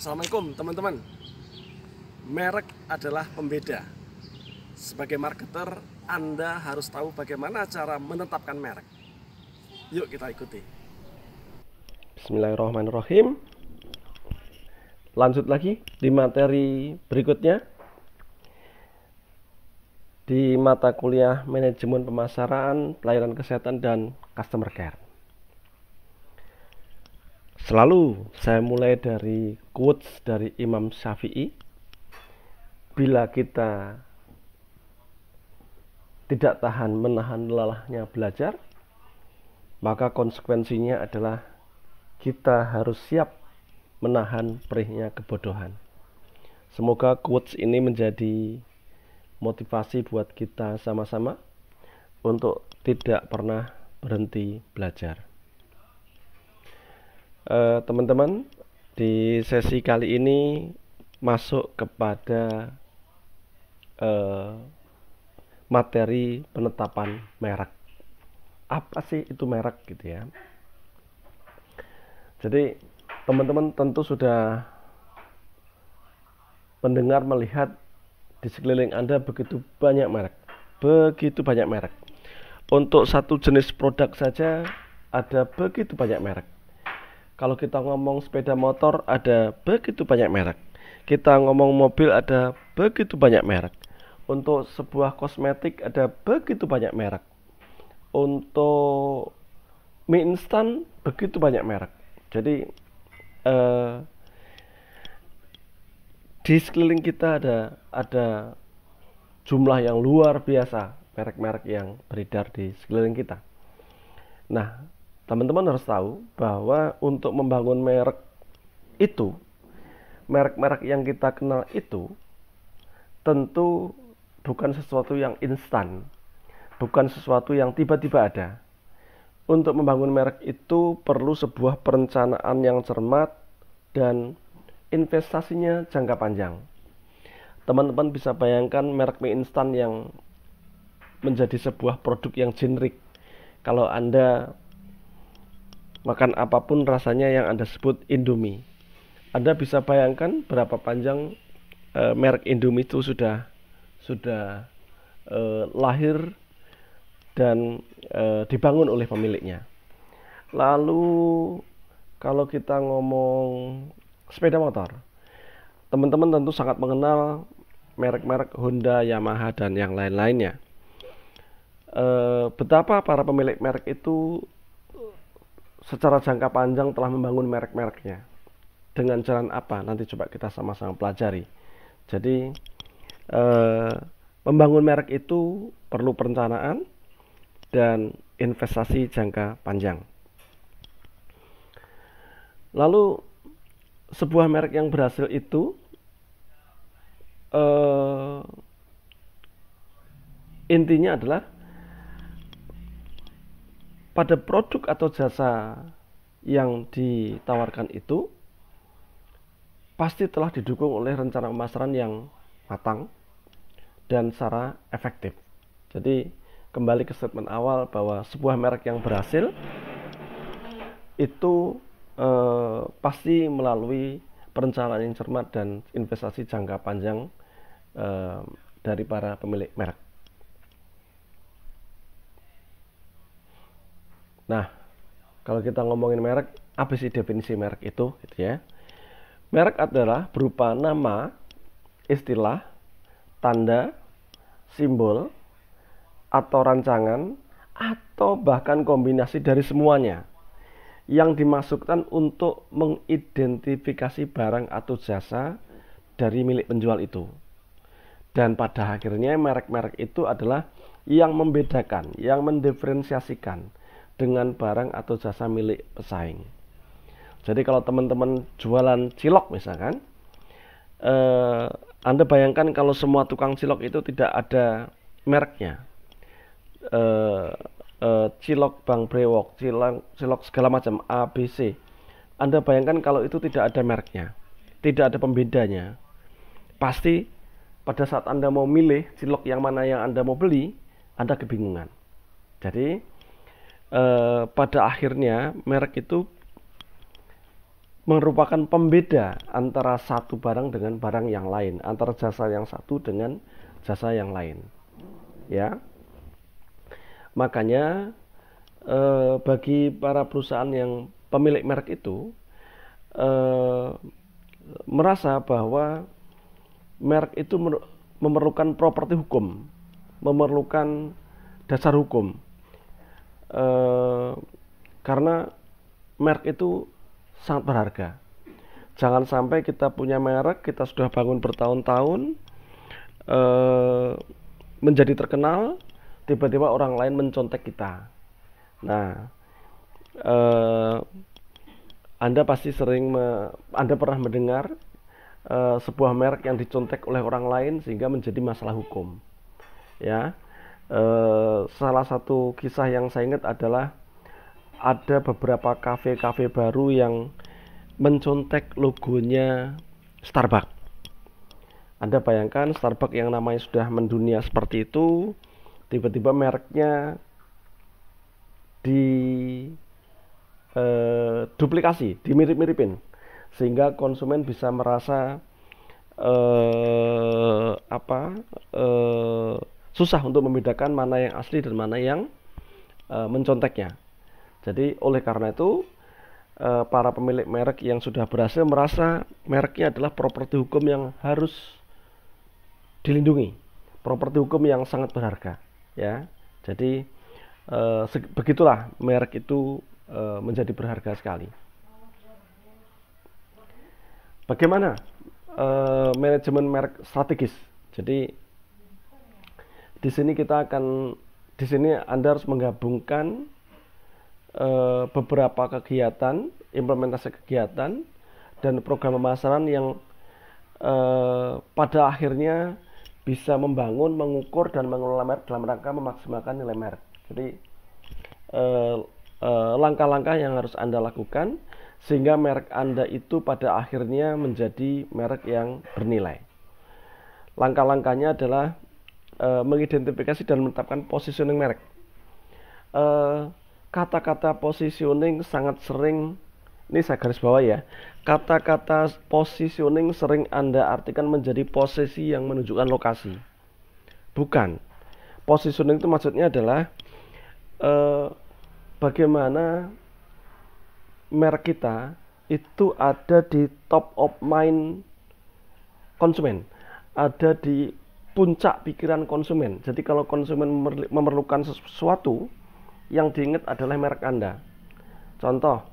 Assalamualaikum teman-teman Merek adalah pembeda Sebagai marketer Anda harus tahu bagaimana cara menetapkan merek Yuk kita ikuti Bismillahirrahmanirrahim Lanjut lagi di materi berikutnya Di mata kuliah manajemen pemasaran, pelayanan kesehatan, dan customer care Selalu saya mulai dari quotes dari Imam Syafi'i. Bila kita tidak tahan menahan lelahnya belajar, maka konsekuensinya adalah kita harus siap menahan perihnya kebodohan. Semoga quotes ini menjadi motivasi buat kita sama-sama untuk tidak pernah berhenti belajar. Eh, teman-teman di sesi kali ini masuk kepada uh, materi penetapan merek apa sih itu merek gitu ya jadi teman-teman tentu sudah mendengar melihat di sekeliling Anda begitu banyak merek begitu banyak merek untuk satu jenis produk saja ada begitu banyak merek kalau kita ngomong sepeda motor ada begitu banyak merek. Kita ngomong mobil ada begitu banyak merek. Untuk sebuah kosmetik ada begitu banyak merek. Untuk mie instan begitu banyak merek. Jadi eh, di sekeliling kita ada ada jumlah yang luar biasa merek-merek yang beredar di sekeliling kita. Nah, teman-teman harus tahu bahwa untuk membangun merek itu, merek-merek yang kita kenal itu tentu bukan sesuatu yang instan, bukan sesuatu yang tiba-tiba ada. Untuk membangun merek itu perlu sebuah perencanaan yang cermat dan investasinya jangka panjang. Teman-teman bisa bayangkan merek mie instan yang menjadi sebuah produk yang generik. Kalau Anda makan apapun rasanya yang Anda sebut Indomie. Anda bisa bayangkan berapa panjang e, merek Indomie itu sudah sudah e, lahir dan e, dibangun oleh pemiliknya. Lalu kalau kita ngomong sepeda motor, teman-teman tentu sangat mengenal merek-merek Honda, Yamaha dan yang lain-lainnya. E, betapa para pemilik merek itu secara jangka panjang telah membangun merek-mereknya. Dengan jalan apa? Nanti coba kita sama-sama pelajari. Jadi eh, membangun merek itu perlu perencanaan dan investasi jangka panjang. Lalu sebuah merek yang berhasil itu eh, intinya adalah pada produk atau jasa yang ditawarkan itu pasti telah didukung oleh rencana pemasaran yang matang dan secara efektif. Jadi kembali ke statement awal bahwa sebuah merek yang berhasil itu eh, pasti melalui perencanaan yang cermat dan investasi jangka panjang eh, dari para pemilik merek. Nah, kalau kita ngomongin merek, apa sih definisi merek itu? Gitu ya. Merek adalah berupa nama, istilah, tanda, simbol, atau rancangan, atau bahkan kombinasi dari semuanya yang dimasukkan untuk mengidentifikasi barang atau jasa dari milik penjual itu. Dan pada akhirnya merek-merek itu adalah yang membedakan, yang mendiferensiasikan dengan barang atau jasa milik pesaing. Jadi kalau teman-teman jualan cilok misalkan, eh, Anda bayangkan kalau semua tukang cilok itu tidak ada mereknya. Eh, eh, cilok Bang Brewok, cilok, cilok segala macam ABC. Anda bayangkan kalau itu tidak ada mereknya, tidak ada pembedanya. Pasti pada saat Anda mau milih cilok yang mana yang Anda mau beli, Anda kebingungan. Jadi Eh, pada akhirnya merek itu merupakan pembeda antara satu barang dengan barang yang lain, antara jasa yang satu dengan jasa yang lain. Ya. Makanya eh, bagi para perusahaan yang pemilik merek itu eh, merasa bahwa merek itu memerlukan properti hukum, memerlukan dasar hukum Eh, karena merek itu sangat berharga. Jangan sampai kita punya merek, kita sudah bangun bertahun-tahun e, menjadi terkenal, tiba-tiba orang lain mencontek kita. Nah, e, Anda pasti sering me, Anda pernah mendengar e, sebuah merek yang dicontek oleh orang lain sehingga menjadi masalah hukum. Ya, Eh, salah satu kisah yang saya ingat adalah ada beberapa kafe-kafe baru yang mencontek logonya Starbucks. Anda bayangkan Starbucks yang namanya sudah mendunia seperti itu, tiba-tiba mereknya di eh, duplikasi, dimirip-miripin, sehingga konsumen bisa merasa eh, apa eh, susah untuk membedakan mana yang asli dan mana yang e, menconteknya. Jadi oleh karena itu e, para pemilik merek yang sudah berhasil merasa mereknya adalah properti hukum yang harus dilindungi, properti hukum yang sangat berharga, ya. Jadi e, begitulah merek itu e, menjadi berharga sekali. Bagaimana e, manajemen merek strategis? Jadi di sini kita akan di sini Anda harus menggabungkan e, beberapa kegiatan, implementasi kegiatan dan program pemasaran yang e, pada akhirnya bisa membangun, mengukur dan mengelola merek dalam rangka memaksimalkan nilai merek. Jadi eh, langkah-langkah yang harus Anda lakukan sehingga merek Anda itu pada akhirnya menjadi merek yang bernilai. Langkah-langkahnya adalah uh, mengidentifikasi dan menetapkan positioning merek. kata eh, kata-kata positioning sangat sering ini saya garis bawah ya kata-kata positioning sering anda artikan menjadi posisi yang menunjukkan lokasi bukan positioning itu maksudnya adalah uh, bagaimana merek kita itu ada di top of mind konsumen ada di puncak pikiran konsumen. Jadi kalau konsumen memerlukan sesuatu, yang diingat adalah merek Anda. Contoh,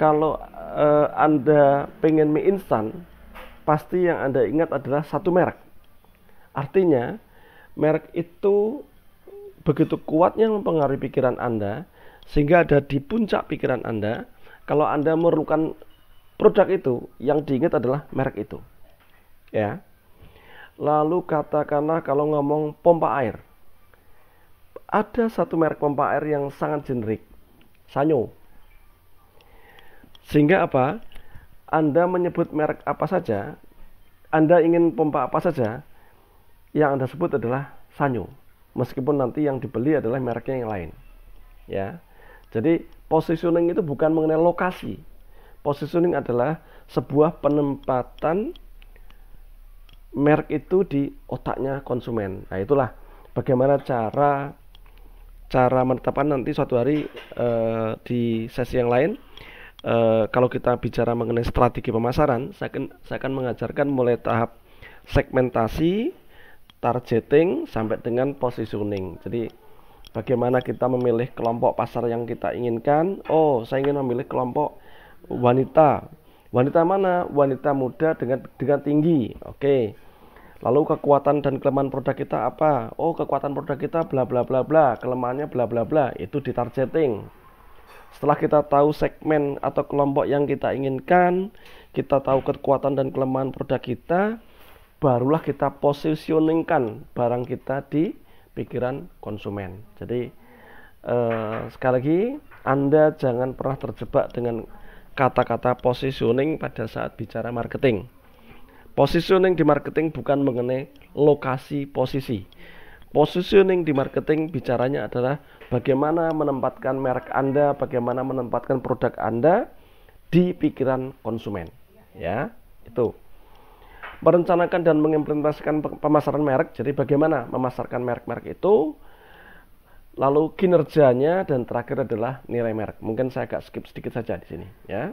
kalau uh, Anda pengen mie instan, pasti yang Anda ingat adalah satu merek. Artinya, merek itu begitu kuatnya mempengaruhi pikiran Anda, sehingga ada di puncak pikiran Anda, kalau Anda memerlukan produk itu, yang diingat adalah merek itu. Ya. Lalu katakanlah kalau ngomong pompa air. Ada satu merek pompa air yang sangat generik, Sanyo. Sehingga apa? Anda menyebut merek apa saja, Anda ingin pompa apa saja, yang Anda sebut adalah Sanyo. Meskipun nanti yang dibeli adalah mereknya yang lain. Ya. Jadi positioning itu bukan mengenai lokasi. Positioning adalah sebuah penempatan merek itu di otaknya konsumen. Nah, itulah bagaimana cara cara menetapkan nanti suatu hari uh, di sesi yang lain uh, kalau kita bicara mengenai strategi pemasaran, saya akan saya akan mengajarkan mulai tahap segmentasi, targeting sampai dengan positioning. Jadi bagaimana kita memilih kelompok pasar yang kita inginkan. Oh, saya ingin memilih kelompok wanita Wanita mana? Wanita muda dengan dengan tinggi. Oke. Lalu kekuatan dan kelemahan produk kita apa? Oh, kekuatan produk kita bla bla bla bla, kelemahannya bla bla bla. Itu di targeting. Setelah kita tahu segmen atau kelompok yang kita inginkan, kita tahu kekuatan dan kelemahan produk kita, barulah kita positioningkan barang kita di pikiran konsumen. Jadi eh, sekali lagi, Anda jangan pernah terjebak dengan kata-kata positioning pada saat bicara marketing. Positioning di marketing bukan mengenai lokasi posisi. Positioning di marketing bicaranya adalah bagaimana menempatkan merek Anda, bagaimana menempatkan produk Anda di pikiran konsumen. Ya, itu. Merencanakan dan mengimplementasikan pemasaran merek. Jadi bagaimana memasarkan merek-merek itu lalu kinerjanya dan terakhir adalah nilai merek. Mungkin saya agak skip sedikit saja di sini ya.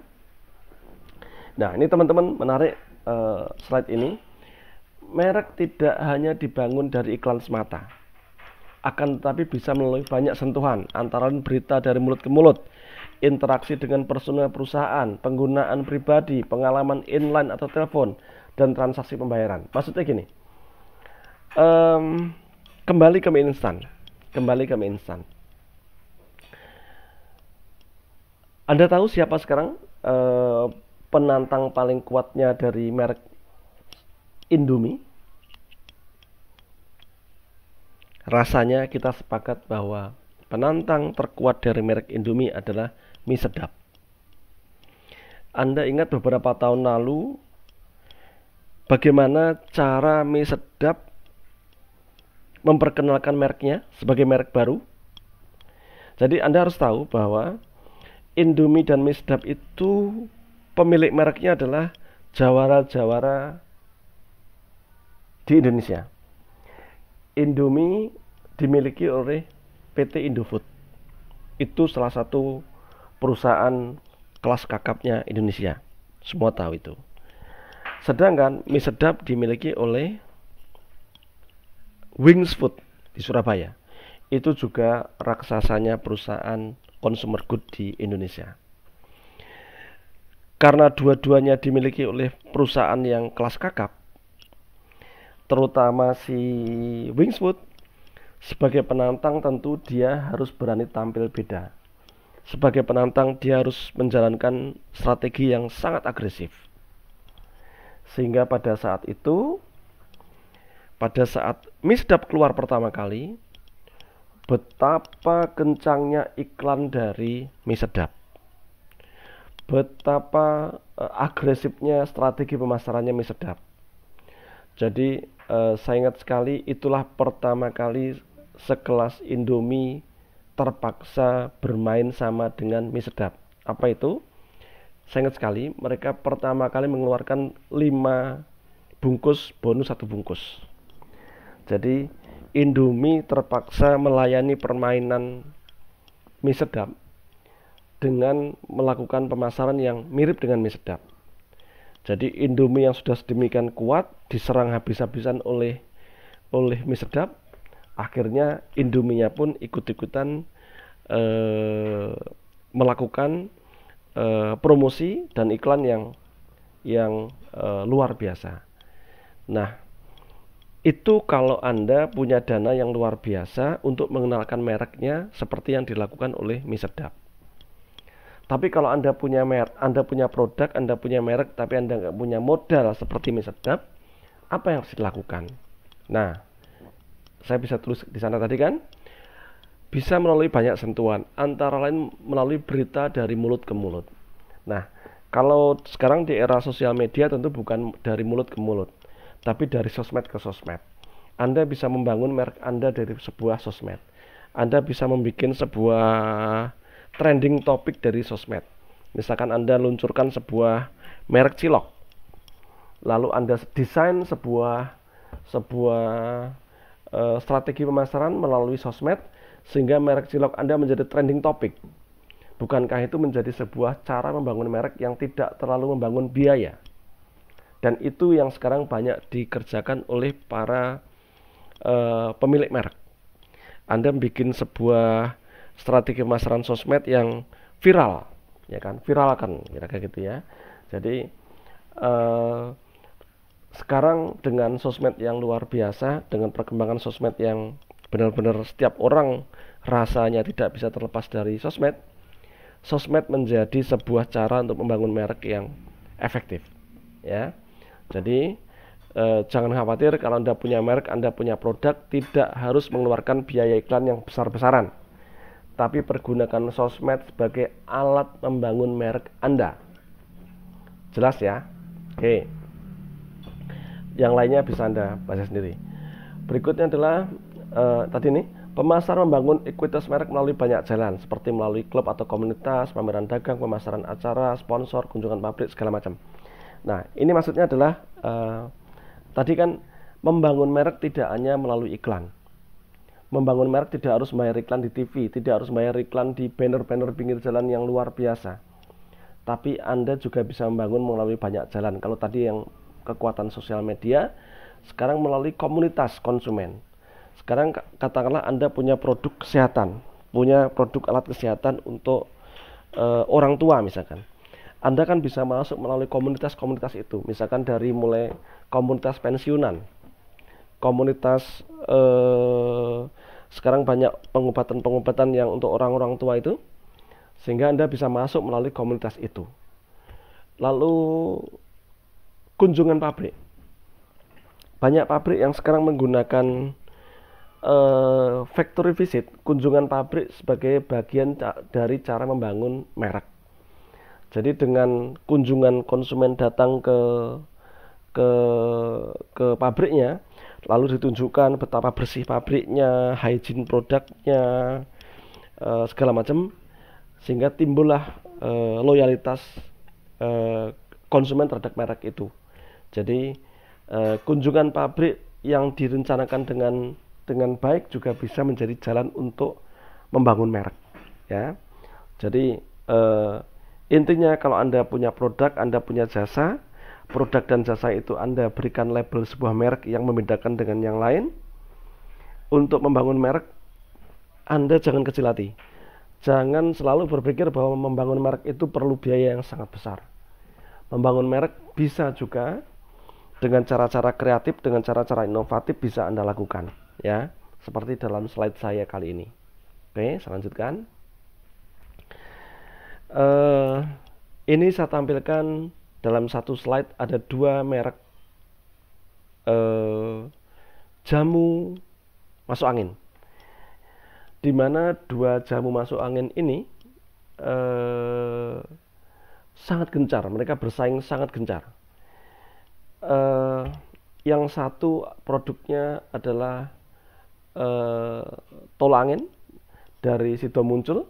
Nah, ini teman-teman menarik uh, slide ini. Merek tidak hanya dibangun dari iklan semata. Akan tetapi bisa melalui banyak sentuhan, antara berita dari mulut ke mulut, interaksi dengan personel perusahaan, penggunaan pribadi, pengalaman inline atau telepon, dan transaksi pembayaran. Maksudnya gini. Um, kembali ke mie instan kembali ke mie Anda tahu siapa sekarang uh, penantang paling kuatnya dari merek Indomie? Rasanya kita sepakat bahwa penantang terkuat dari merek Indomie adalah mie sedap. Anda ingat beberapa tahun lalu bagaimana cara mie sedap memperkenalkan mereknya sebagai merek baru. Jadi Anda harus tahu bahwa Indomie dan Misdap itu pemilik mereknya adalah jawara-jawara di Indonesia. Indomie dimiliki oleh PT Indofood. Itu salah satu perusahaan kelas kakapnya Indonesia. Semua tahu itu. Sedangkan Misdap dimiliki oleh Wings Food di Surabaya. Itu juga raksasanya perusahaan consumer good di Indonesia. Karena dua-duanya dimiliki oleh perusahaan yang kelas kakap, terutama si Wingswood sebagai penantang tentu dia harus berani tampil beda. Sebagai penantang dia harus menjalankan strategi yang sangat agresif. Sehingga pada saat itu pada saat Misdap keluar pertama kali, betapa kencangnya iklan dari misdap Betapa eh, agresifnya strategi pemasarannya misdap Jadi uh, saya ingat sekali itulah pertama kali sekelas Indomie terpaksa bermain sama dengan mie sedap. Apa itu? Saya ingat sekali mereka pertama kali mengeluarkan 5 bungkus bonus satu bungkus. Jadi Indomie terpaksa melayani permainan mie sedap dengan melakukan pemasaran yang mirip dengan mie sedap. Jadi Indomie yang sudah sedemikian kuat diserang habis-habisan oleh oleh mie sedap, akhirnya Indomie-nya pun ikut-ikutan eh, melakukan eh, promosi dan iklan yang yang eh, luar biasa. Nah, itu kalau Anda punya dana yang luar biasa untuk mengenalkan mereknya seperti yang dilakukan oleh mie sedap. Tapi kalau Anda punya merek, Anda punya produk, Anda punya merek, tapi Anda nggak punya modal seperti mie sedap, apa yang harus dilakukan? Nah, saya bisa terus di sana tadi kan, bisa melalui banyak sentuhan, antara lain melalui berita dari mulut ke mulut. Nah, kalau sekarang di era sosial media tentu bukan dari mulut ke mulut, tapi dari sosmed ke sosmed. Anda bisa membangun merek Anda dari sebuah sosmed. Anda bisa membuat sebuah trending topik dari sosmed. Misalkan Anda luncurkan sebuah merek cilok. Lalu Anda desain sebuah sebuah uh, strategi pemasaran melalui sosmed sehingga merek cilok Anda menjadi trending topic. Bukankah itu menjadi sebuah cara membangun merek yang tidak terlalu membangun biaya? dan itu yang sekarang banyak dikerjakan oleh para uh, pemilik merek. Anda bikin sebuah strategi pemasaran sosmed yang viral, ya kan? Viral kan, kira-kira gitu ya. Jadi uh, sekarang dengan sosmed yang luar biasa, dengan perkembangan sosmed yang benar-benar setiap orang rasanya tidak bisa terlepas dari sosmed, sosmed menjadi sebuah cara untuk membangun merek yang efektif, ya. Jadi eh, jangan khawatir kalau Anda punya merek, Anda punya produk tidak harus mengeluarkan biaya iklan yang besar-besaran. Tapi pergunakan sosmed sebagai alat membangun merek Anda. Jelas ya? Oke. Yang lainnya bisa Anda baca sendiri. Berikutnya adalah eh, tadi nih Pemasar membangun ekuitas merek melalui banyak jalan, seperti melalui klub atau komunitas, pameran dagang, pemasaran acara, sponsor, kunjungan pabrik, segala macam. Nah, ini maksudnya adalah uh, tadi kan membangun merek tidak hanya melalui iklan. Membangun merek tidak harus bayar iklan di TV, tidak harus bayar iklan di banner-banner pinggir jalan yang luar biasa. Tapi Anda juga bisa membangun melalui banyak jalan. Kalau tadi yang kekuatan sosial media, sekarang melalui komunitas konsumen. Sekarang katakanlah Anda punya produk kesehatan, punya produk alat kesehatan untuk uh, orang tua misalkan anda kan bisa masuk melalui komunitas-komunitas itu. Misalkan dari mulai komunitas pensiunan, komunitas eh, sekarang banyak pengobatan-pengobatan yang untuk orang-orang tua itu, sehingga Anda bisa masuk melalui komunitas itu. Lalu kunjungan pabrik, banyak pabrik yang sekarang menggunakan eh, factory visit, kunjungan pabrik sebagai bagian dari cara membangun merek jadi dengan kunjungan konsumen datang ke ke ke pabriknya, lalu ditunjukkan betapa bersih pabriknya, hygiene produknya, e, segala macam, sehingga timbullah e, loyalitas e, konsumen terhadap merek itu. Jadi e, kunjungan pabrik yang direncanakan dengan dengan baik juga bisa menjadi jalan untuk membangun merek, ya. Jadi e, Intinya kalau Anda punya produk, Anda punya jasa, produk dan jasa itu Anda berikan label sebuah merek yang membedakan dengan yang lain. Untuk membangun merek, Anda jangan kecil hati. Jangan selalu berpikir bahwa membangun merek itu perlu biaya yang sangat besar. Membangun merek bisa juga dengan cara-cara kreatif, dengan cara-cara inovatif bisa Anda lakukan, ya. Seperti dalam slide saya kali ini. Oke, selanjutkan uh, ini saya tampilkan dalam satu slide ada dua merek uh, jamu masuk angin di mana dua jamu masuk angin ini uh, sangat gencar mereka bersaing sangat gencar uh, yang satu produknya adalah uh, angin dari Sido Muncul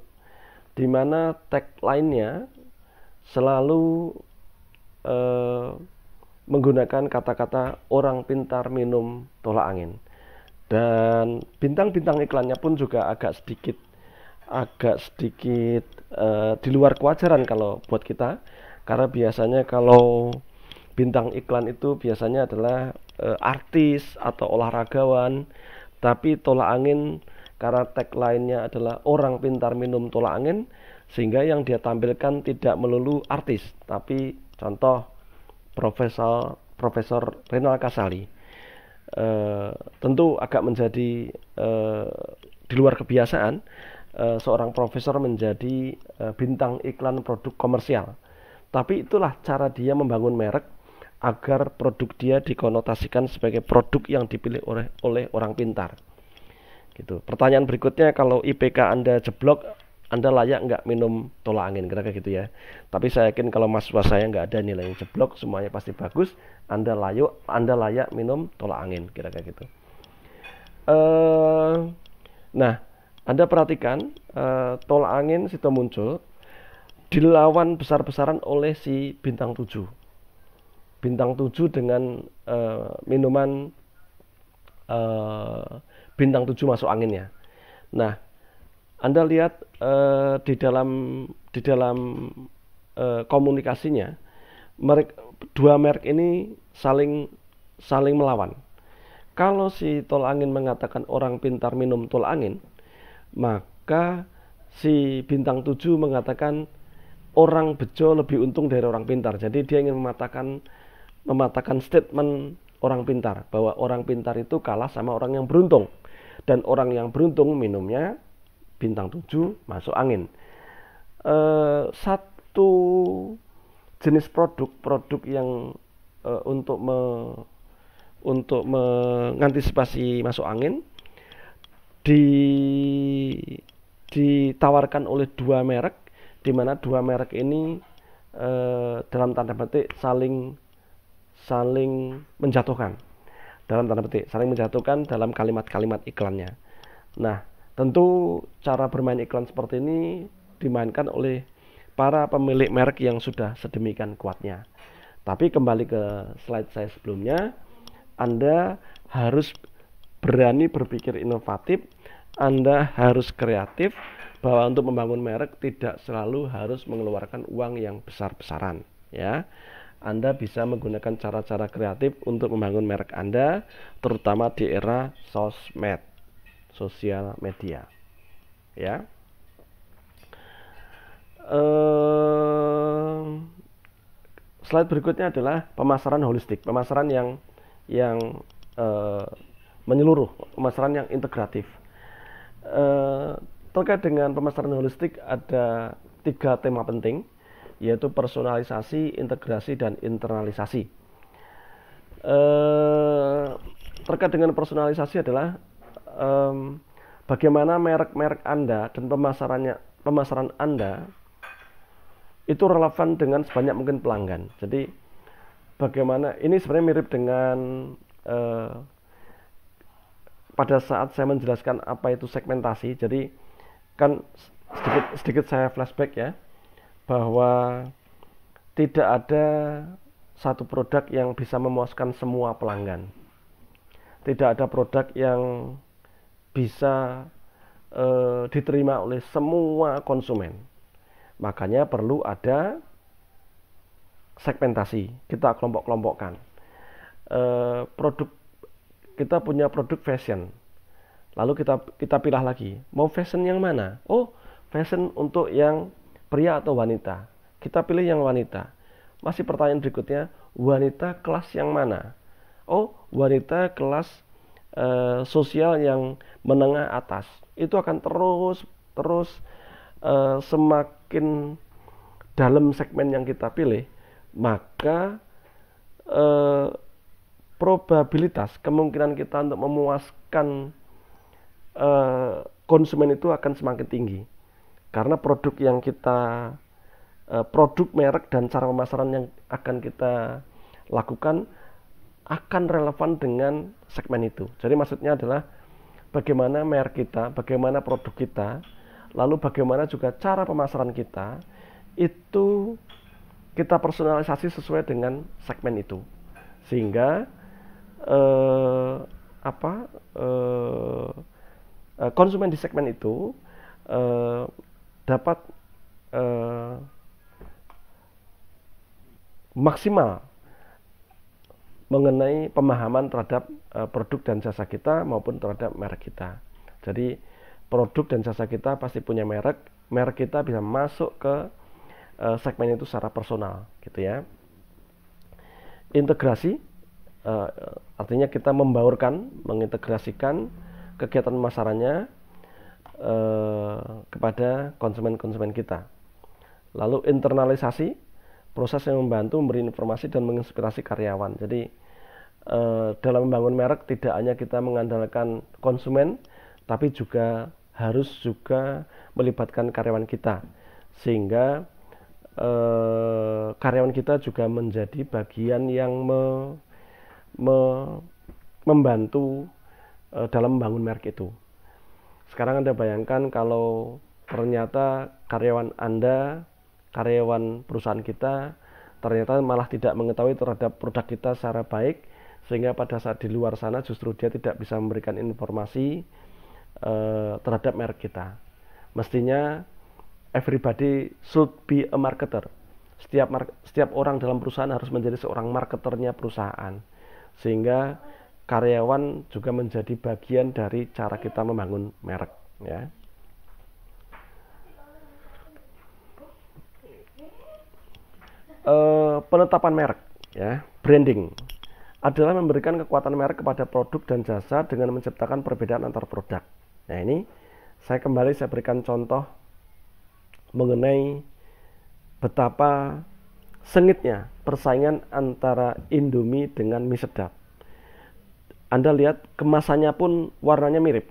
di mana tagline-nya selalu eh, menggunakan kata-kata orang pintar minum tolak angin dan bintang-bintang iklannya pun juga agak sedikit agak sedikit eh, di luar kewajaran kalau buat kita karena biasanya kalau bintang iklan itu biasanya adalah eh, artis atau olahragawan tapi tolak angin karena tag lainnya adalah orang pintar minum tolak angin sehingga yang dia tampilkan tidak melulu artis tapi contoh Profesor Profesor Renal Kasali e, tentu agak menjadi e, di luar kebiasaan e, seorang profesor menjadi e, bintang iklan produk komersial tapi itulah cara dia membangun merek agar produk dia dikonotasikan sebagai produk yang dipilih oleh oleh orang pintar gitu pertanyaan berikutnya kalau IPK anda jeblok anda layak nggak minum tolak angin kira-kira gitu ya tapi saya yakin kalau mahasiswa saya nggak ada nilai yang jeblok semuanya pasti bagus anda layak anda layak minum tolak angin kira-kira gitu uh, nah anda perhatikan uh, tolak angin situ muncul dilawan besar-besaran oleh si bintang 7 bintang 7 dengan uh, minuman uh, bintang tujuh masuk anginnya. Nah, Anda lihat eh, di dalam di dalam eh, komunikasinya merek dua merek ini saling saling melawan. Kalau si tol angin mengatakan orang pintar minum tol angin, maka si bintang tujuh mengatakan orang bejo lebih untung dari orang pintar. Jadi dia ingin mematakan mematakan statement orang pintar bahwa orang pintar itu kalah sama orang yang beruntung dan orang yang beruntung minumnya bintang tujuh masuk angin e, satu jenis produk-produk yang e, untuk me, untuk mengantisipasi masuk angin di ditawarkan oleh dua merek di mana dua merek ini e, dalam tanda petik saling saling menjatuhkan dalam tanda petik saling menjatuhkan dalam kalimat-kalimat iklannya nah tentu cara bermain iklan seperti ini dimainkan oleh para pemilik merek yang sudah sedemikian kuatnya tapi kembali ke slide saya sebelumnya Anda harus berani berpikir inovatif Anda harus kreatif bahwa untuk membangun merek tidak selalu harus mengeluarkan uang yang besar-besaran ya anda bisa menggunakan cara-cara kreatif untuk membangun merek Anda, terutama di era sosmed, sosial media. Ya. Uh, slide berikutnya adalah pemasaran holistik, pemasaran yang yang uh, menyeluruh, pemasaran yang integratif. Uh, terkait dengan pemasaran holistik ada tiga tema penting yaitu personalisasi, integrasi, dan internalisasi. Eh, terkait dengan personalisasi adalah bagaimana merek-merek Anda dan pemasarannya pemasaran Anda itu relevan dengan sebanyak mungkin pelanggan. Jadi bagaimana ini sebenarnya mirip dengan eh, pada saat saya menjelaskan apa itu segmentasi. Jadi kan sedikit sedikit saya flashback ya bahwa tidak ada satu produk yang bisa memuaskan semua pelanggan. Tidak ada produk yang bisa e, diterima oleh semua konsumen. Makanya perlu ada segmentasi. Kita kelompok-kelompokkan. E, produk kita punya produk fashion. Lalu kita kita pilih lagi, mau fashion yang mana? Oh, fashion untuk yang pria atau wanita. Kita pilih yang wanita. Masih pertanyaan berikutnya, wanita kelas yang mana? Oh, wanita kelas e, sosial yang menengah atas. Itu akan terus terus e, semakin dalam segmen yang kita pilih, maka e, probabilitas kemungkinan kita untuk memuaskan e, konsumen itu akan semakin tinggi karena produk yang kita eh, produk merek dan cara pemasaran yang akan kita lakukan akan relevan dengan segmen itu. Jadi maksudnya adalah bagaimana merek kita, bagaimana produk kita, lalu bagaimana juga cara pemasaran kita itu kita personalisasi sesuai dengan segmen itu. Sehingga eh, apa eh, eh konsumen di segmen itu eh, dapat eh, maksimal mengenai pemahaman terhadap eh, produk dan jasa kita maupun terhadap merek kita. Jadi produk dan jasa kita pasti punya merek, merek kita bisa masuk ke eh, segmen itu secara personal, gitu ya. Integrasi eh, artinya kita membaurkan, mengintegrasikan kegiatan pemasarannya Eh, kepada konsumen-konsumen kita. Lalu internalisasi proses yang membantu memberi informasi dan menginspirasi karyawan. Jadi eh, dalam membangun merek tidak hanya kita mengandalkan konsumen, tapi juga harus juga melibatkan karyawan kita sehingga eh, karyawan kita juga menjadi bagian yang me, me, membantu eh, dalam membangun merek itu. Sekarang Anda bayangkan kalau ternyata karyawan Anda, karyawan perusahaan kita, ternyata malah tidak mengetahui terhadap produk kita secara baik, sehingga pada saat di luar sana justru dia tidak bisa memberikan informasi eh, terhadap merek kita. Mestinya everybody should be a marketer. Setiap mar setiap orang dalam perusahaan harus menjadi seorang marketernya perusahaan, sehingga karyawan juga menjadi bagian dari cara kita membangun merek ya. E, penetapan merek ya, branding adalah memberikan kekuatan merek kepada produk dan jasa dengan menciptakan perbedaan antar produk. Nah, ini saya kembali saya berikan contoh mengenai betapa sengitnya persaingan antara Indomie dengan mie sedap anda lihat kemasannya pun warnanya mirip,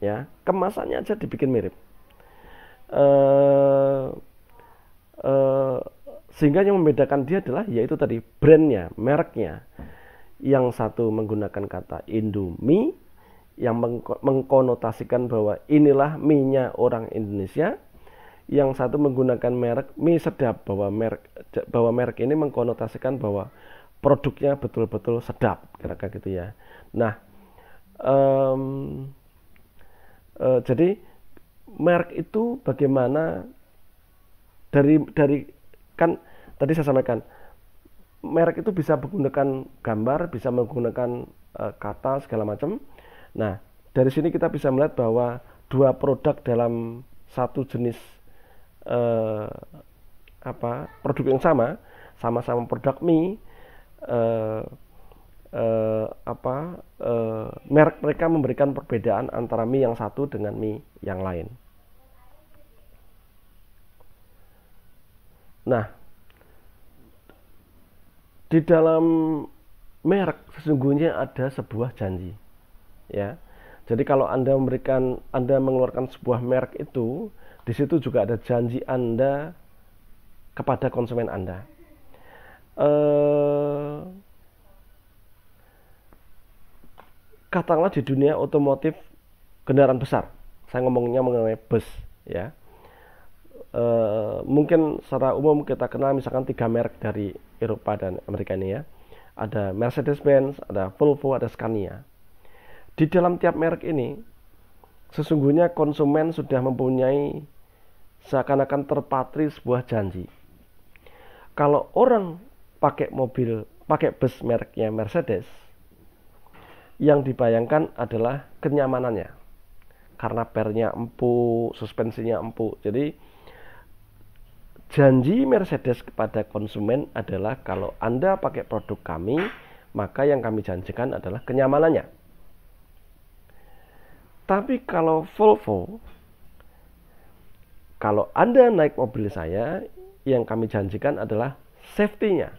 ya kemasannya aja dibikin mirip. Uh, uh, sehingga yang membedakan dia adalah yaitu tadi brandnya, mereknya. Yang satu menggunakan kata Indomie, yang meng mengkonotasikan bahwa inilah mie-nya orang Indonesia. Yang satu menggunakan merek mie sedap bahwa merek bahwa merek ini mengkonotasikan bahwa produknya betul-betul sedap kira-kira gitu ya nah um, uh, jadi merek itu bagaimana dari dari kan tadi saya sampaikan merek itu bisa menggunakan gambar bisa menggunakan uh, kata segala macam nah dari sini kita bisa melihat bahwa dua produk dalam satu jenis uh, apa produk yang sama sama-sama produk mie uh, uh, apa uh, merek mereka memberikan perbedaan antara mie yang satu dengan mie yang lain. Nah, di dalam merek sesungguhnya ada sebuah janji. Ya. Jadi kalau Anda memberikan Anda mengeluarkan sebuah merek itu, di situ juga ada janji Anda kepada konsumen Anda eh, katakanlah di dunia otomotif kendaraan besar saya ngomongnya mengenai bus ya e, mungkin secara umum kita kenal misalkan tiga merek dari Eropa dan Amerika ini ya ada Mercedes-Benz ada Volvo ada Scania di dalam tiap merek ini sesungguhnya konsumen sudah mempunyai seakan-akan terpatri sebuah janji kalau orang pakai mobil, pakai bus mereknya Mercedes, yang dibayangkan adalah kenyamanannya. Karena pernya empuk, suspensinya empuk. Jadi janji Mercedes kepada konsumen adalah kalau Anda pakai produk kami, maka yang kami janjikan adalah kenyamanannya. Tapi kalau Volvo, kalau Anda naik mobil saya, yang kami janjikan adalah safety-nya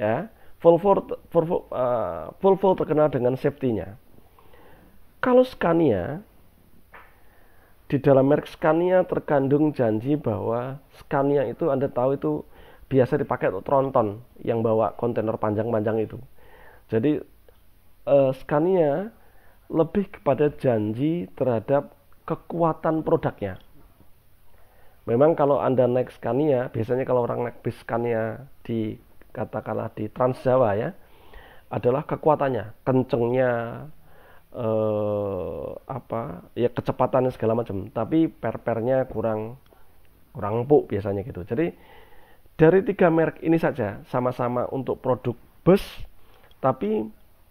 ya Volvo Volvo, uh, Volvo terkenal dengan safety-nya kalau Scania di dalam merek Scania terkandung janji bahwa Scania itu Anda tahu itu biasa dipakai untuk tronton yang bawa kontainer panjang-panjang itu. Jadi uh, Scania lebih kepada janji terhadap kekuatan produknya. Memang kalau Anda naik Scania, biasanya kalau orang naik bis Scania di katakanlah di Trans Jawa ya adalah kekuatannya, kencengnya eh, apa ya kecepatan segala macam. Tapi per-pernya kurang kurang empuk biasanya gitu. Jadi dari tiga merek ini saja sama-sama untuk produk bus, tapi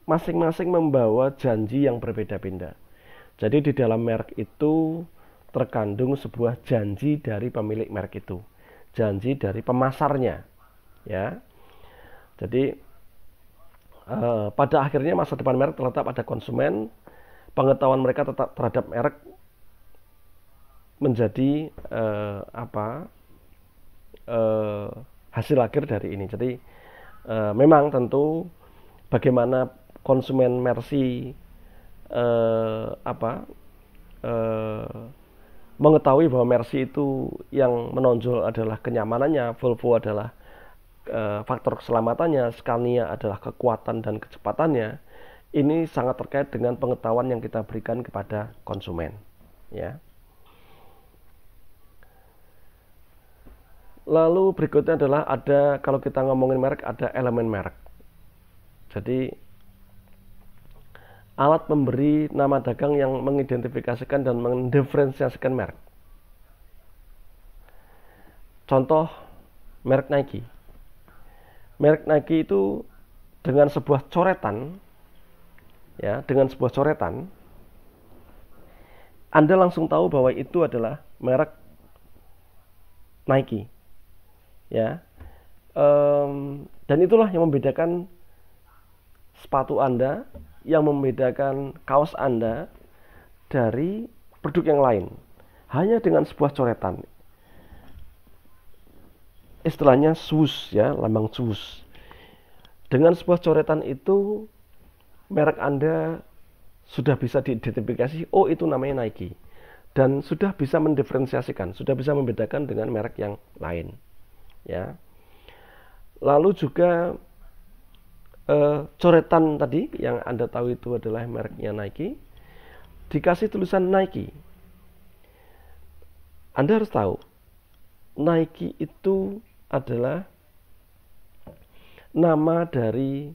masing-masing membawa janji yang berbeda-beda. Jadi di dalam merek itu terkandung sebuah janji dari pemilik merek itu, janji dari pemasarnya, ya jadi uh, pada akhirnya masa depan merek terletak pada konsumen, pengetahuan mereka tetap terhadap merek menjadi uh, apa uh, hasil akhir dari ini. Jadi uh, memang tentu bagaimana konsumen mercy uh, apa uh, mengetahui bahwa mercy itu yang menonjol adalah kenyamanannya, Volvo adalah Eh, faktor keselamatannya, Scania adalah kekuatan dan kecepatannya, ini sangat terkait dengan pengetahuan yang kita berikan kepada konsumen. Ya. Lalu berikutnya adalah ada kalau kita ngomongin merek ada elemen merek. Jadi alat memberi nama dagang yang mengidentifikasikan dan mendiferensiasikan merek. Contoh merek Nike merek Nike itu dengan sebuah coretan ya dengan sebuah coretan Anda langsung tahu bahwa itu adalah merek Nike ya um, dan itulah yang membedakan sepatu Anda yang membedakan kaos Anda dari produk yang lain hanya dengan sebuah coretan istilahnya sus ya, lambang sus Dengan sebuah coretan itu merek Anda sudah bisa diidentifikasi, oh itu namanya Nike. Dan sudah bisa mendiferensiasikan, sudah bisa membedakan dengan merek yang lain. Ya. Lalu juga eh, coretan tadi yang Anda tahu itu adalah mereknya Nike. Dikasih tulisan Nike. Anda harus tahu Nike itu adalah nama dari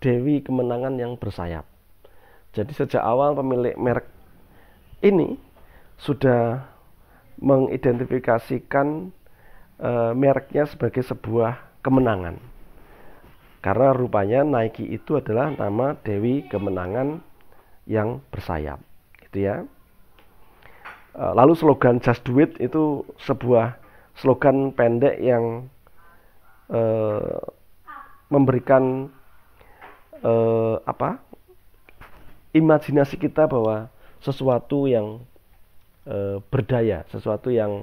Dewi Kemenangan yang bersayap. Jadi sejak awal pemilik merek ini sudah mengidentifikasikan e, mereknya sebagai sebuah kemenangan. Karena rupanya Nike itu adalah nama Dewi Kemenangan yang bersayap, gitu ya. Eh, lalu slogan Just Do It itu sebuah slogan pendek yang uh, memberikan uh, apa imajinasi kita bahwa sesuatu yang uh, berdaya, sesuatu yang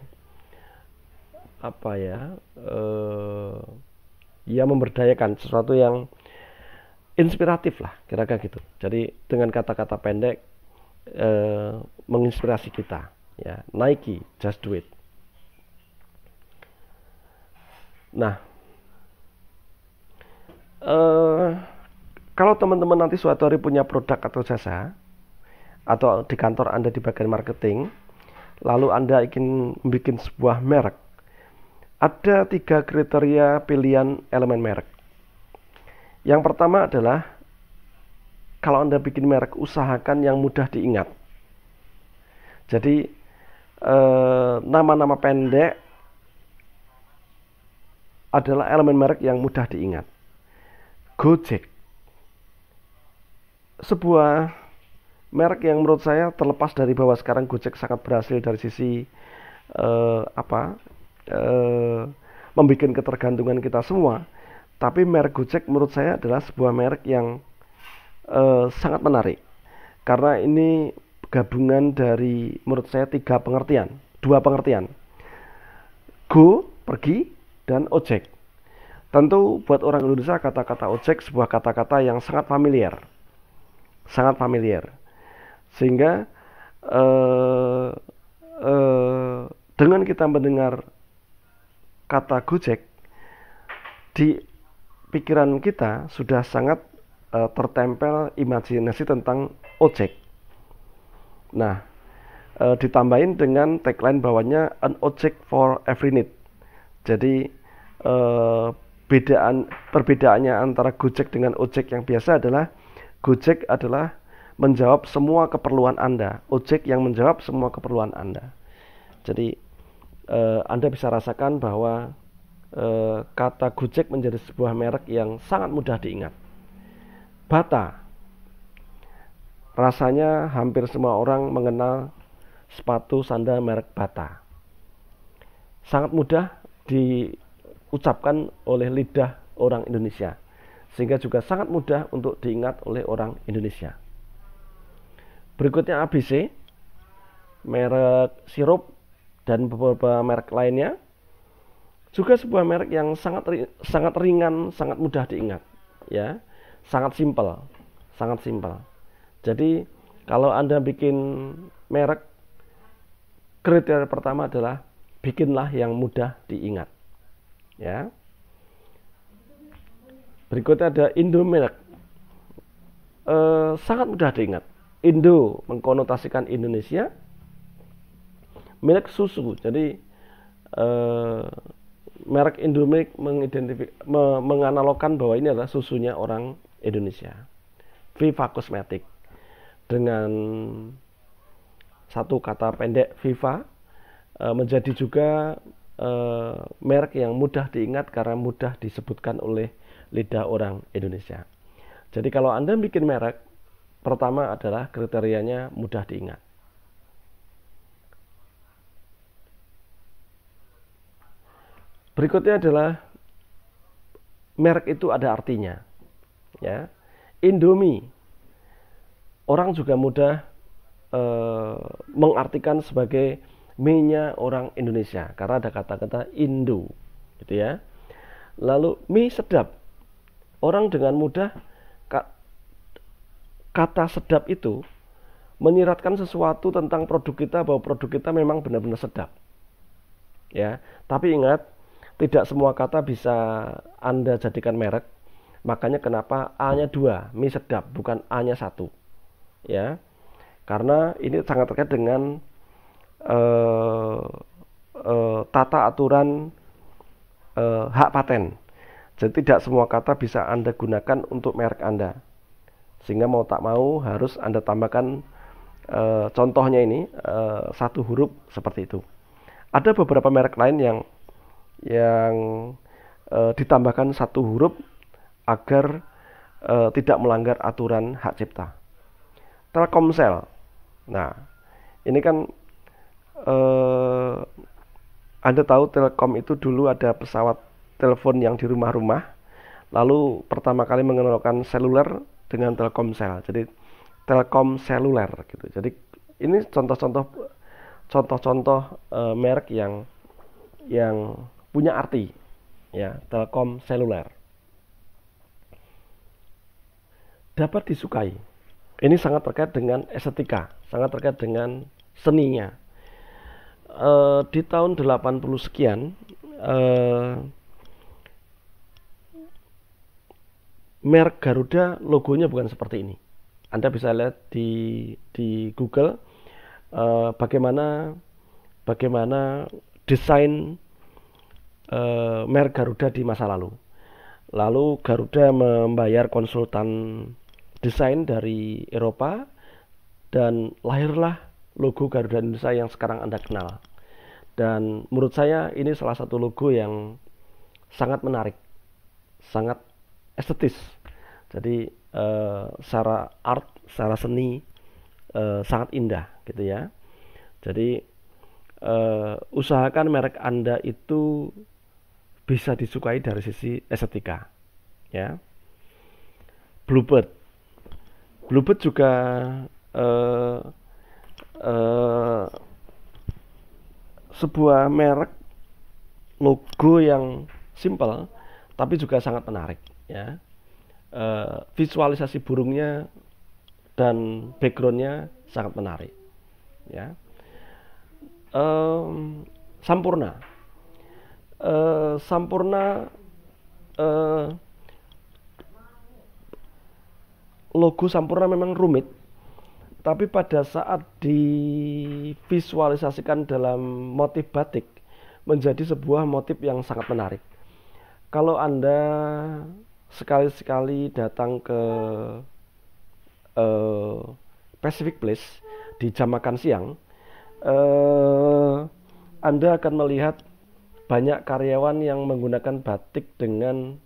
apa ya, uh, ya memberdayakan, sesuatu yang inspiratif lah, kira-kira gitu. Jadi dengan kata-kata pendek uh, menginspirasi kita, ya Nike, just do it. Nah, eh, kalau teman-teman nanti suatu hari punya produk atau jasa, atau di kantor Anda di bagian marketing, lalu Anda ingin membuat sebuah merek, ada tiga kriteria pilihan elemen merek. Yang pertama adalah kalau Anda bikin merek, usahakan yang mudah diingat. Jadi, eh, nama-nama eh, nama -nama pendek adalah elemen merek yang mudah diingat. Gojek. Sebuah merek yang menurut saya terlepas dari bahwa sekarang Gojek sangat berhasil dari sisi uh, apa? Uh, membuat ketergantungan kita semua. Tapi merek Gojek menurut saya adalah sebuah merek yang uh, sangat menarik. Karena ini gabungan dari menurut saya tiga pengertian, dua pengertian. Go pergi, dan ojek. Tentu buat orang Indonesia kata-kata ojek sebuah kata-kata yang sangat familiar. Sangat familiar. Sehingga eh, eh, dengan kita mendengar kata Gojek di pikiran kita sudah sangat eh, tertempel imajinasi tentang ojek. Nah, eh, ditambahin dengan tagline bawahnya an ojek for every need. Jadi Eh, bedaan perbedaannya antara Gojek dengan ojek yang biasa adalah Gojek adalah menjawab semua keperluan Anda, ojek yang menjawab semua keperluan Anda. Jadi eh, Anda bisa rasakan bahwa eh, kata Gojek menjadi sebuah merek yang sangat mudah diingat. Bata rasanya hampir semua orang mengenal sepatu sandal merek Bata. Sangat mudah di ucapkan oleh lidah orang Indonesia sehingga juga sangat mudah untuk diingat oleh orang Indonesia. Berikutnya ABC, merek sirup dan beberapa merek lainnya. Juga sebuah merek yang sangat sangat ringan, sangat mudah diingat, ya. Sangat simpel, sangat simpel. Jadi kalau Anda bikin merek kriteria pertama adalah bikinlah yang mudah diingat ya berikutnya ada Indomilk e, eh, sangat mudah diingat Indo mengkonotasikan Indonesia milik susu jadi e, merek Indomilk mengidentifik me, menganalogkan bahwa ini adalah susunya orang Indonesia Viva Kosmetik dengan satu kata pendek Viva eh, menjadi juga Eh, merek yang mudah diingat karena mudah disebutkan oleh lidah orang Indonesia. Jadi kalau Anda bikin merek, pertama adalah kriterianya mudah diingat. Berikutnya adalah merek itu ada artinya. Ya. Indomie. Orang juga mudah eh, mengartikan sebagai mie orang Indonesia karena ada kata-kata Indo gitu ya lalu mie sedap orang dengan mudah kata sedap itu menyiratkan sesuatu tentang produk kita bahwa produk kita memang benar-benar sedap ya tapi ingat tidak semua kata bisa anda jadikan merek makanya kenapa A nya dua mie sedap bukan A nya satu, ya karena ini sangat terkait dengan uh, uh, tata aturan uh, hak paten. Jadi tidak semua kata bisa Anda gunakan untuk merek Anda. Sehingga mau tak mau harus Anda tambahkan contohnya ini satu huruf seperti itu. Ada beberapa merek lain yang yang ditambahkan satu huruf agar tidak melanggar aturan hak cipta. Telkomsel. Nah, ini kan eh, Anda tahu Telkom itu dulu ada pesawat telepon yang di rumah-rumah lalu pertama kali mengenalkan seluler dengan Telkomsel. Jadi Telkom seluler gitu. Jadi ini contoh-contoh contoh-contoh e, merek yang yang punya arti ya, Telkom seluler. Dapat disukai. Ini sangat terkait dengan estetika, sangat terkait dengan seninya uh, di tahun 80 sekian uh, merek Garuda logonya bukan seperti ini. Anda bisa lihat di di Google uh, bagaimana bagaimana desain uh, merek Garuda di masa lalu. Lalu Garuda membayar konsultan desain dari Eropa dan lahirlah logo Garuda Indonesia yang sekarang Anda kenal. Dan menurut saya ini salah satu logo yang sangat menarik, sangat estetis. Jadi eh, secara art, secara seni eh, sangat indah gitu ya. Jadi eh, usahakan merek Anda itu bisa disukai dari sisi estetika ya. Bluebird Bluebird juga eh, Eh, sebuah merek logo yang simple tapi juga sangat menarik ya uh, visualisasi burungnya dan backgroundnya sangat menarik ya um, sampurna uh, sampurna uh, logo sampurna memang rumit tapi pada saat divisualisasikan dalam motif batik menjadi sebuah motif yang sangat menarik. Kalau Anda sekali-sekali datang ke uh, Pacific Place di jam makan siang, uh, Anda akan melihat banyak karyawan yang menggunakan batik dengan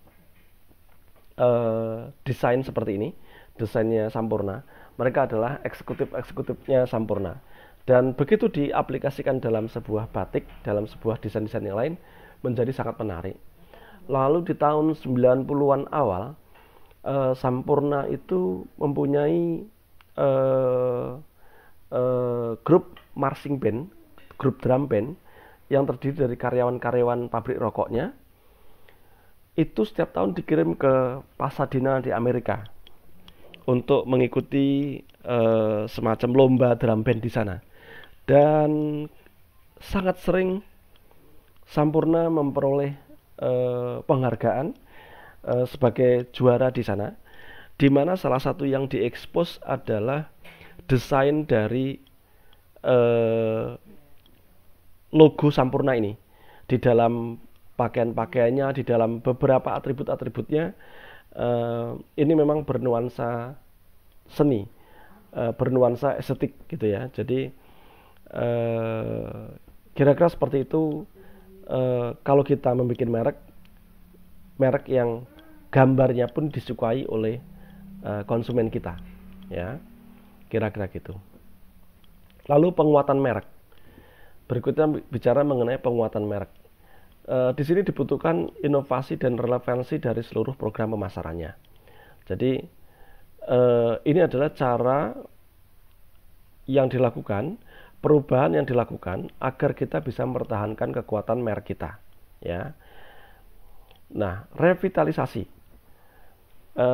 uh, desain seperti ini, desainnya sempurna mereka adalah eksekutif-eksekutifnya Sampurna. Dan begitu diaplikasikan dalam sebuah batik, dalam sebuah desain-desain yang lain, menjadi sangat menarik. Lalu di tahun 90-an awal, eh, Sampurna itu mempunyai eh, eh, grup marching band, grup drum band, yang terdiri dari karyawan-karyawan pabrik rokoknya, itu setiap tahun dikirim ke Pasadena di Amerika untuk mengikuti uh, semacam lomba drum band di sana dan sangat sering Sampurna memperoleh uh, penghargaan uh, sebagai juara di sana di mana salah satu yang diekspos adalah desain dari uh, logo Sampurna ini di dalam pakaian-pakaiannya di dalam beberapa atribut-atributnya Eh, ini memang bernuansa seni, uh, bernuansa estetik gitu ya. Jadi eh, kira-kira uh, seperti itu uh, kalau kita membuat merek, merek yang gambarnya pun disukai oleh uh, konsumen kita, ya kira-kira gitu. Lalu penguatan merek. Berikutnya bicara mengenai penguatan merek. Eh, di sini dibutuhkan inovasi dan relevansi dari seluruh program pemasarannya. Jadi e, ini adalah cara yang dilakukan, perubahan yang dilakukan agar kita bisa mempertahankan kekuatan merek kita, ya. Nah, revitalisasi. E,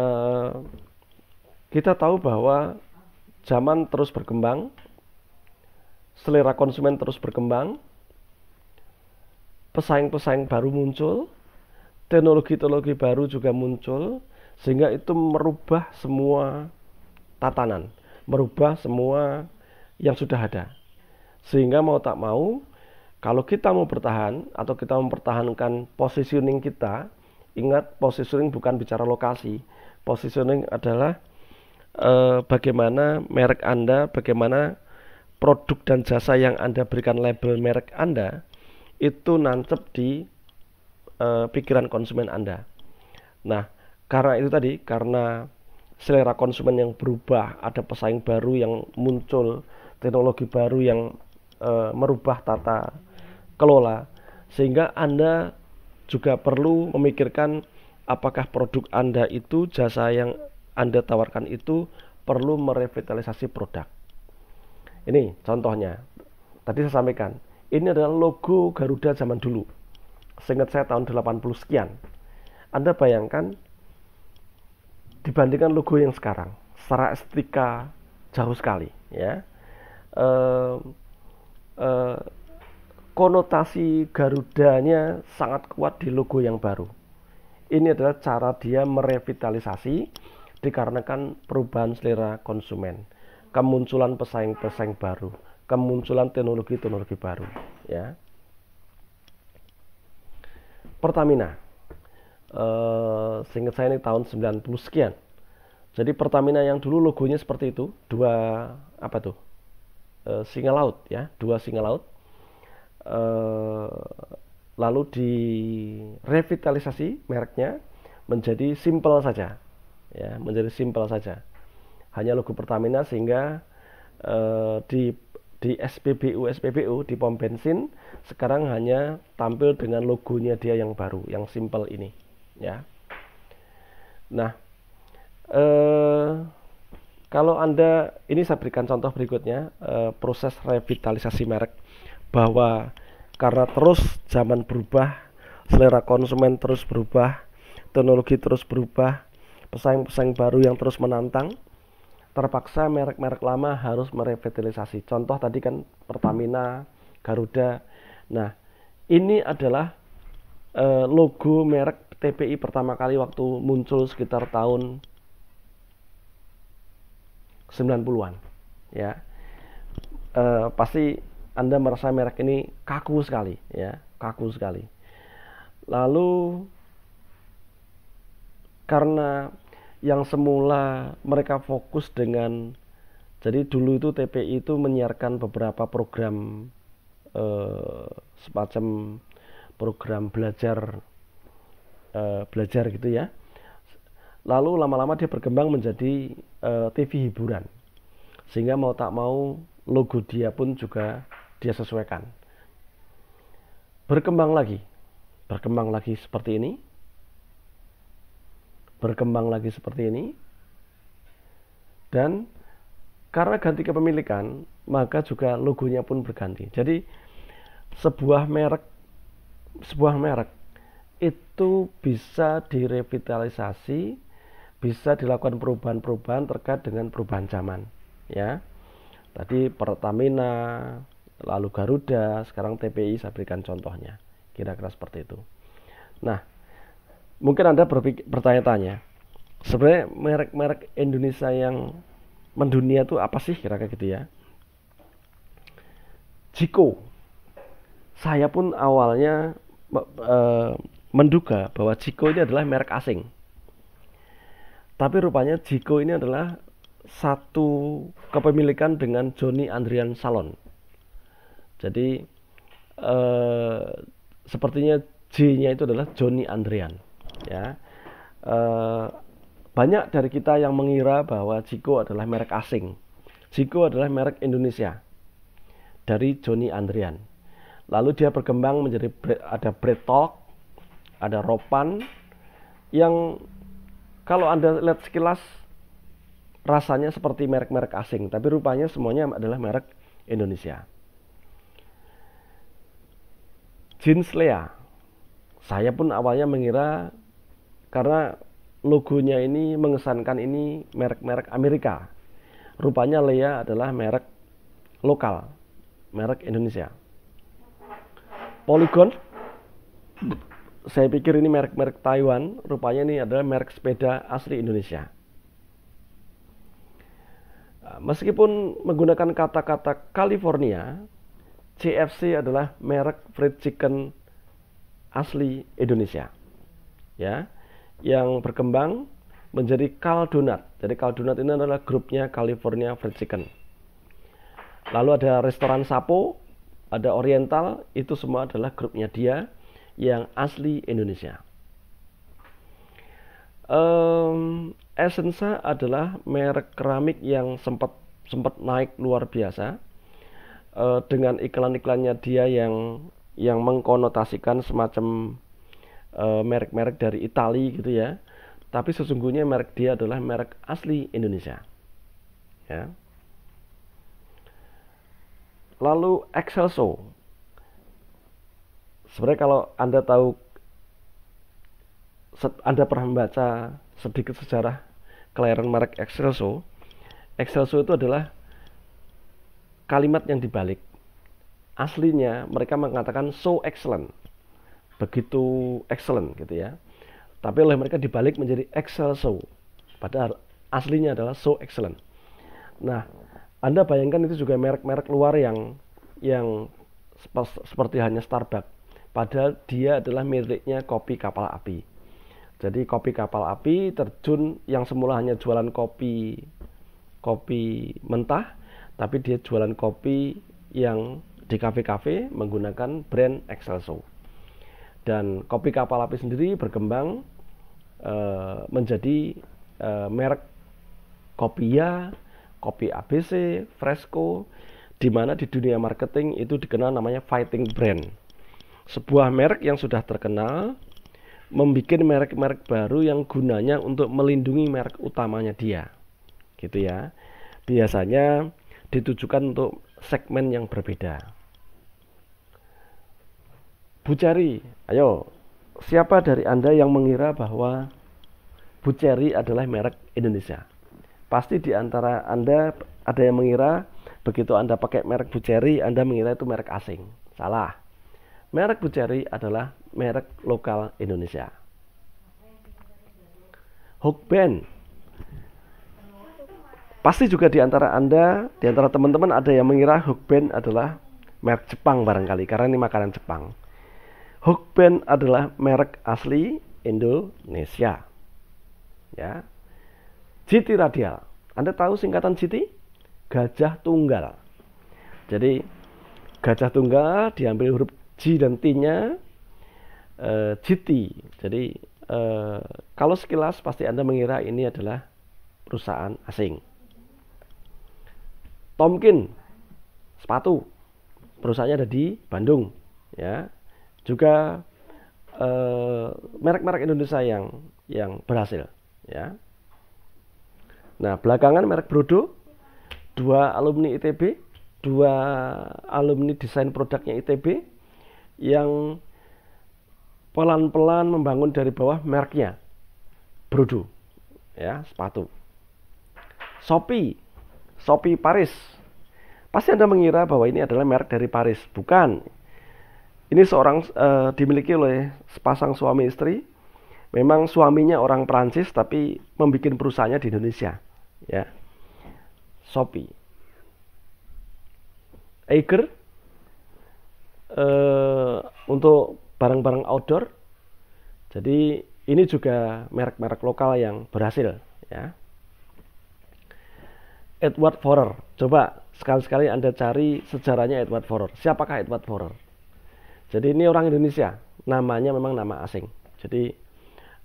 kita tahu bahwa zaman terus berkembang, selera konsumen terus berkembang, pesaing-pesaing baru muncul, teknologi-teknologi baru juga muncul, sehingga itu merubah semua tatanan, merubah semua yang sudah ada. Sehingga mau tak mau, kalau kita mau bertahan atau kita mempertahankan positioning kita, ingat positioning bukan bicara lokasi. Positioning adalah eh, bagaimana merek Anda, bagaimana produk dan jasa yang Anda berikan label merek Anda itu nancep di uh, pikiran konsumen Anda. Nah, karena itu tadi, karena selera konsumen yang berubah, ada pesaing baru yang muncul, teknologi baru yang uh, merubah tata kelola, sehingga Anda juga perlu memikirkan apakah produk Anda itu jasa yang Anda tawarkan itu perlu merevitalisasi produk. Ini contohnya. Tadi saya sampaikan, ini adalah logo Garuda zaman dulu. Seingat saya tahun 80 sekian. Anda bayangkan dibandingkan logo yang sekarang, secara estetika jauh sekali, ya. Uh, uh, konotasi Garudanya sangat kuat di logo yang baru. Ini adalah cara dia merevitalisasi dikarenakan perubahan selera konsumen, kemunculan pesaing-pesaing baru kemunculan teknologi-teknologi baru ya. Pertamina eh, saya ini tahun 90 sekian jadi Pertamina yang dulu logonya seperti itu dua apa tuh single eh, singa laut ya dua singa laut eh, lalu lalu revitalisasi mereknya menjadi simple saja ya menjadi simple saja hanya logo Pertamina sehingga e, di di SPBU SPBU di pom bensin sekarang hanya tampil dengan logonya dia yang baru yang simple ini ya nah eh, kalau anda ini saya berikan contoh berikutnya eh, proses revitalisasi merek bahwa karena terus zaman berubah selera konsumen terus berubah teknologi terus berubah pesaing-pesaing baru yang terus menantang terpaksa merek-merek lama harus merevitalisasi. Contoh tadi kan Pertamina, Garuda. Nah, ini adalah eh, logo merek TPI pertama kali waktu muncul sekitar tahun 90-an ya. Eh, pasti Anda merasa merek ini kaku sekali ya, kaku sekali. Lalu karena yang semula mereka fokus dengan jadi dulu itu TPI itu menyiarkan beberapa program eh, semacam program belajar eh, belajar gitu ya. Lalu lama-lama dia berkembang menjadi eh, TV hiburan. Sehingga mau tak mau logo dia pun juga dia sesuaikan. Berkembang lagi. Berkembang lagi seperti ini berkembang lagi seperti ini. Dan karena ganti kepemilikan, maka juga logonya pun berganti. Jadi sebuah merek sebuah merek itu bisa direvitalisasi, bisa dilakukan perubahan-perubahan terkait dengan perubahan zaman, ya. Tadi Pertamina, lalu Garuda, sekarang TPI saya berikan contohnya. Kira-kira seperti itu. Nah, mungkin anda bertanya-tanya sebenarnya merek-merek Indonesia yang mendunia itu apa sih kira-kira gitu ya Jiko saya pun awalnya e, menduga bahwa Jiko ini adalah merek asing tapi rupanya Jiko ini adalah satu kepemilikan dengan Joni Andrian Salon jadi e, sepertinya J-nya itu adalah Joni Andrian ya e, banyak dari kita yang mengira bahwa Jiko adalah merek asing Jiko adalah merek Indonesia dari Joni Andrian lalu dia berkembang menjadi ada bread ada ropan yang kalau anda lihat sekilas rasanya seperti merek-merek asing tapi rupanya semuanya adalah merek Indonesia jeans Lea saya pun awalnya mengira karena logonya ini mengesankan ini merek-merek Amerika. Rupanya Lea adalah merek lokal, merek Indonesia. Polygon, saya pikir ini merek-merek Taiwan, rupanya ini adalah merek sepeda asli Indonesia. Meskipun menggunakan kata-kata California, CFC adalah merek fried chicken asli Indonesia. Ya, yang berkembang menjadi Donut. Jadi Donut ini adalah grupnya California Fried Chicken. Lalu ada restoran Sapo, ada Oriental, itu semua adalah grupnya dia yang asli Indonesia. Um, Essensa adalah merek keramik yang sempat sempat naik luar biasa uh, dengan iklan-iklannya dia yang yang mengkonotasikan semacam Eh, merek-merek dari Italia gitu ya. Tapi sesungguhnya merek dia adalah merek asli Indonesia. Ya. Lalu Excelso. Sebenarnya kalau Anda tahu Anda pernah membaca sedikit sejarah kelahiran merek Excelso. Excelso itu adalah kalimat yang dibalik. Aslinya mereka mengatakan so excellent begitu excellent gitu ya. Tapi oleh mereka dibalik menjadi excel so. Padahal aslinya adalah so excellent. Nah, Anda bayangkan itu juga merek-merek luar yang yang seperti hanya Starbucks. Padahal dia adalah miliknya kopi kapal api. Jadi kopi kapal api terjun yang semula hanya jualan kopi kopi mentah, tapi dia jualan kopi yang di kafe-kafe menggunakan brand Excelso dan kopi kapal api sendiri berkembang uh, menjadi uh, merek Kopia, kopi ABC, ya, Fresco, di mana di dunia marketing itu dikenal namanya fighting brand. Sebuah merek yang sudah terkenal membuat merek-merek baru yang gunanya untuk melindungi merek utamanya dia. Gitu ya. Biasanya ditujukan untuk segmen yang berbeda. Buceri, ayo siapa dari Anda yang mengira bahwa Buceri adalah merek Indonesia? Pasti di antara Anda ada yang mengira begitu Anda pakai merek Buceri, Anda mengira itu merek asing. Salah. Merek Buceri adalah merek lokal Indonesia. Hook Hokben Pasti juga di antara Anda, di antara teman-teman ada yang mengira Hook Hokben adalah merek Jepang barangkali karena ini makanan Jepang. Hokben adalah merek asli Indonesia. Ya. GT Radial. Anda tahu singkatan GT? Gajah Tunggal. Jadi Gajah Tunggal diambil huruf G dan T-nya uh, eh, GT. Jadi eh, kalau sekilas pasti Anda mengira ini adalah perusahaan asing. Tomkin sepatu perusahaannya ada di Bandung ya juga eh, merek-merek uh, Indonesia yang yang berhasil ya. Nah, belakangan merek Brodo dua alumni ITB, dua alumni desain produknya ITB yang pelan-pelan membangun dari bawah mereknya Brodo ya, sepatu. Shopee, Shopee Paris. Pasti Anda mengira bahwa ini adalah merek dari Paris, bukan. Ini seorang uh, dimiliki oleh sepasang suami istri. Memang suaminya orang Prancis, tapi membuat perusahaannya di Indonesia, ya. Shopee. Eiger uh, untuk barang-barang outdoor. Jadi ini juga merek-merek lokal yang berhasil, ya. Edward Forer. Coba sekali-sekali Anda cari sejarahnya Edward Forer. Siapakah Edward Forer? Jadi ini orang Indonesia, namanya memang nama asing. Jadi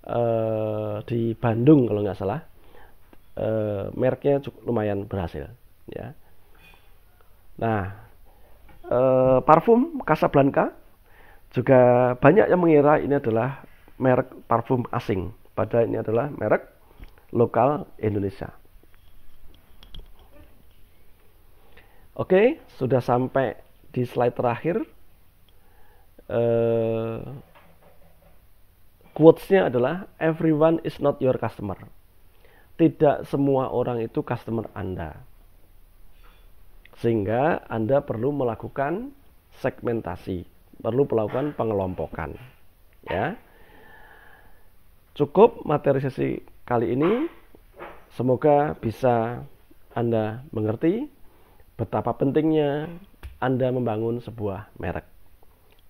eh, di Bandung kalau nggak salah, eh, merknya cukup lumayan berhasil. Ya. Nah, eh, parfum Casablanca juga banyak yang mengira ini adalah merek parfum asing. Padahal ini adalah merek lokal Indonesia. Oke, sudah sampai di slide terakhir uh, quotesnya adalah everyone is not your customer. Tidak semua orang itu customer Anda. Sehingga Anda perlu melakukan segmentasi, perlu melakukan pengelompokan. Ya. Cukup materi sesi kali ini. Semoga bisa Anda mengerti betapa pentingnya Anda membangun sebuah merek.